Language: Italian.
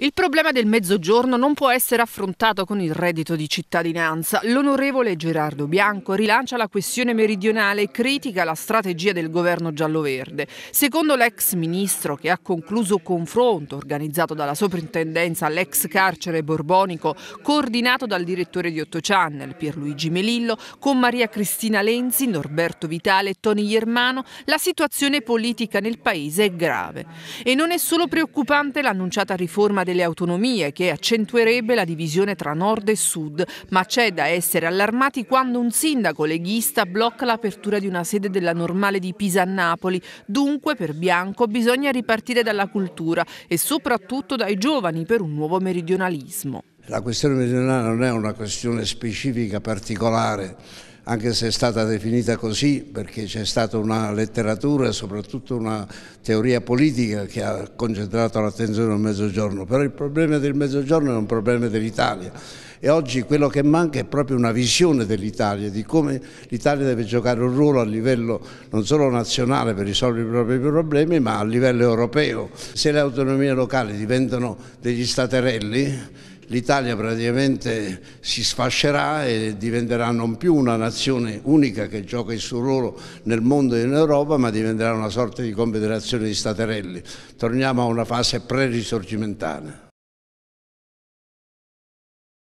Il problema del mezzogiorno non può essere affrontato con il reddito di cittadinanza. L'onorevole Gerardo Bianco rilancia la questione meridionale e critica la strategia del governo giallo-verde. Secondo l'ex ministro che ha concluso confronto organizzato dalla soprintendenza all'ex carcere borbonico, coordinato dal direttore di 8 Channel Pierluigi Melillo, con Maria Cristina Lenzi, Norberto Vitale e Toni Germano, la situazione politica nel paese è grave. E non è solo preoccupante l'annunciata riforma delle autonomie che accentuerebbe la divisione tra nord e sud, ma c'è da essere allarmati quando un sindaco leghista blocca l'apertura di una sede della normale di Pisa a Napoli. Dunque per Bianco bisogna ripartire dalla cultura e soprattutto dai giovani per un nuovo meridionalismo. La questione meridionale non è una questione specifica, particolare anche se è stata definita così perché c'è stata una letteratura e soprattutto una teoria politica che ha concentrato l'attenzione sul mezzogiorno, però il problema del mezzogiorno è un problema dell'Italia e oggi quello che manca è proprio una visione dell'Italia, di come l'Italia deve giocare un ruolo a livello non solo nazionale per risolvere i propri problemi, ma a livello europeo. Se le autonomie locali diventano degli staterelli, l'Italia praticamente si sfascerà e diventerà non più una nazione unica che gioca il suo ruolo nel mondo e in Europa, ma diventerà una sorta di confederazione di staterelli. Torniamo a una fase pre-risorgimentale.